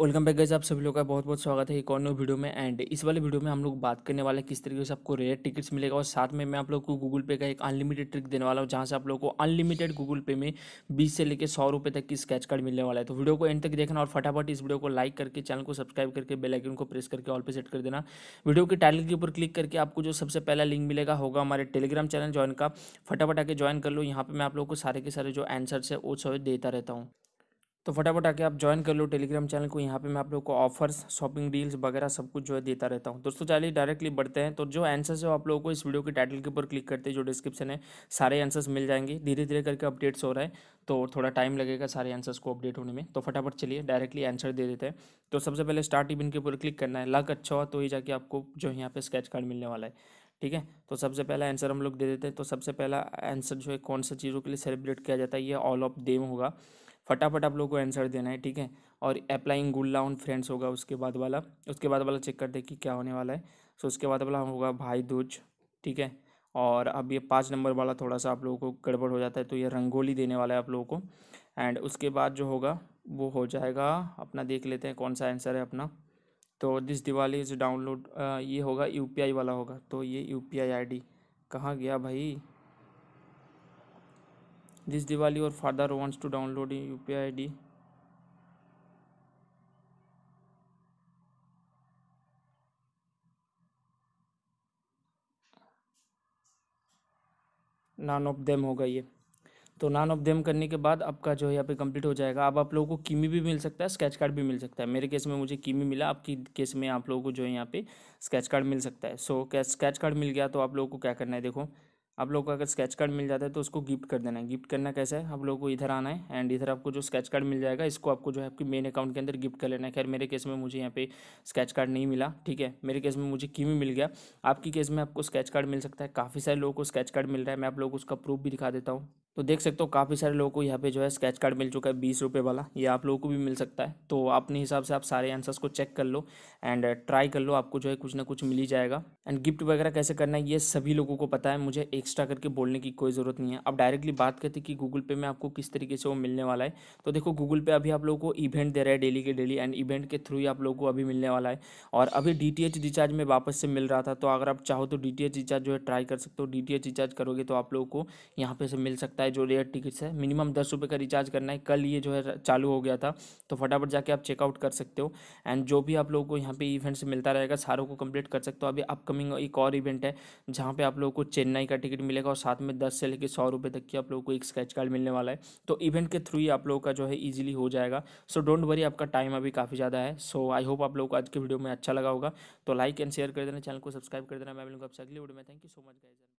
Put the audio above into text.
welcome back guys आप सभी लोग का बहुत बहुत स्वागत है एक और नए वीडियो में एंड इस वाले वीडियो में हम लोग बात करने वाले किस तरीके से आपको रेयर टिकट्स मिलेगा और साथ में मैं आप लोग को गूगल पे का एक अनलिमिटेड ट्रिक देने वाला हूँ जहाँ से आप लोग को अनलिमिटेड गूगल पे में बीस से लेकर सौ रुपये तक की स्कैच कार्ड मिलने वाला है तो वीडियो को एंड तक देखना और फटाफट इस वीडियो को लाइक करके चैनल को सब्सक्राइब करके बेलाइकन को प्रेस करके ऑल पे सेट कर देना वीडियो के टाइटल के ऊपर क्लिक करके आपको जो सबसे पहला लिंक मिलेगा होगा हमारे टेलीग्राम चैनल ज्वाइन का फटाफट आके ज्वाइन कर लो यहाँ पर मैं आप लोग को सारे के सारे जो आंसर्स है वो सब देता रहता हूँ तो फटाफट आके आप ज्वाइन कर लो टेलीग्राम चैनल को यहाँ पे मैं आप लोग को ऑफर्स शॉपिंग डील्स वगैरह सब कुछ जो है देता रहता हूँ दोस्तों चलिए डायरेक्टली बढ़ते हैं तो जो आंसर्स है आप लोगों को इस वीडियो के टाइटल के ऊपर क्लिक करते जो डिस्क्रिप्शन है सारे आंसर्स मिल जाएंगे धीरे धीरे करके अपडेट्स हो रहा है तो थोड़ा टाइम लगेगा सारे आंसर्स को अपडेट होने में तो फटाफट चलिए डायरेक्टली आंसर दे देते हैं तो सबसे पहले स्टार्ट इवन के ऊपर क्लिक करना है लक अच्छा हुआ तो ही जाके आपको जो यहाँ पे स्केच कार्ड मिलने वाला है ठीक है तो सबसे पहला आंसर हम लोग दे देते हैं तो सबसे पहला आंसर जो है कौन सा चीज़ों के लिए सेलिब्रेट किया जाता है ये ऑल ऑफ देम होगा फटाफट आप लोगों को आंसर देना है ठीक है और अप्लाइंग गुल्ला ऑन फ्रेंड्स होगा उसके बाद वाला उसके बाद वाला चेक करते हैं कि क्या होने वाला है सो उसके बाद वाला होगा भाई दूज ठीक है और अब ये पाँच नंबर वाला थोड़ा सा आप लोगों को गड़बड़ हो जाता है तो ये रंगोली देने वाला है आप लोगों को एंड उसके बाद जो होगा वो हो जाएगा अपना देख लेते हैं कौन सा आंसर है अपना तो दिस दिवाली इज डाउनलोड ये होगा यूपीआई वाला होगा तो ये यूपीआई आईडी कहाँ गया भाई और father your to download U P I ID none of them होगा ये तो नान ऑफ देम करने के बाद आपका जो है यहाँ पे कंप्लीट हो जाएगा अब आप लोगों को कीमी भी मिल सकता है स्केच कार्ड भी मिल सकता है मेरे केस में मुझे कीमी मिला आपकी केस में आप लोगों को जो है यहाँ पे स्केच कार्ड मिल सकता है सो so, स्केच कार्ड मिल गया तो आप लोगों को क्या करना है देखो आप लोगों को अगर स्केच कार्ड मिल जाता है तो उसको गिफ्ट कर देना है गिफ्ट करना कैसे है आप लोग को इधर आना है एंड इधर आपको जो स्केच कार्ड मिल जाएगा इसको आपको जो है आपके मेन अकाउंट के अंदर गिफ्ट कर लेना है खैर मेरे केस में मुझे यहाँ पे स्केच कार्ड नहीं मिला ठीक है मेरे केस में मुझे कीवी मिल गया आपकी केस में आपको स्केच कार्ड मिल सकता है काफ़ी सारे लोगों को स्केच कार्ड मिल रहा है मैं आप लोग को उसका प्रूफ भी दिखा देता हूँ तो देख सकते हो काफ़ी सारे लोगों को यहाँ पे जो है स्केच कार्ड मिल चुका है बीस रुपये वाला ये आप लोगों को भी मिल सकता है तो अपने हिसाब से आप सारे आंसर्स को चेक कर लो एंड ट्राई uh, कर लो आपको जो है कुछ ना कुछ मिल ही जाएगा एंड गिफ्ट वगैरह कैसे करना है ये सभी लोगों को पता है मुझे एक्स्ट्रा करके बोलने की कोई ज़रूरत नहीं है अब डायरेक्टली बात करते कि गूगल पे में आपको किस तरीके से वो मिलने वाला है तो देखो गूगल पे अभी आप लोगों को इवेंट दे रहा है डेली के डेली एंड इवेंट के थ्रू ही आप लोगों को अभी मिलने वाला है और अभी डी रिचार्ज में वापस से मिल रहा था तो अगर आप चाहो तो डी रिचार्ज जो है ट्राई कर सकते हो डी रिचार्ज करोगे तो आप लोगों को यहाँ पे से मिल सकता है है जो रेयर टिकट्स है मिनिमम दस रुपये का रिचार्ज करना है कल ये जो है चालू हो गया था तो फटाफट जाके आप चेकआउट कर सकते हो एंड जो भी आप लोगों को यहाँ पे इवेंट्स मिलता रहेगा सारों को कंप्लीट कर सकते हो अभी अपकमिंग एक और इवेंट है जहाँ पे आप लोगों को चेन्नई का टिकट मिलेगा और साथ में दस से लेकर सौ रुपये तक की आप लोगों को एक स्क्रैच कार्ड मिलने वाला है तो इवेंट के थ्रू ही आप लोगों का जो है ईजिली हो जाएगा सो डोंट वरी आपका टाइम अभी काफ़ी ज़्यादा है सो आई होप आप लोग को आज के वीडियो में अच्छा लगा होगा तो लाइक एंड शेयर कर देना चैनल को सब्सक्राइब कर देना मैं मिलूंगा आपसे अगली वीडियो में thank you so much guys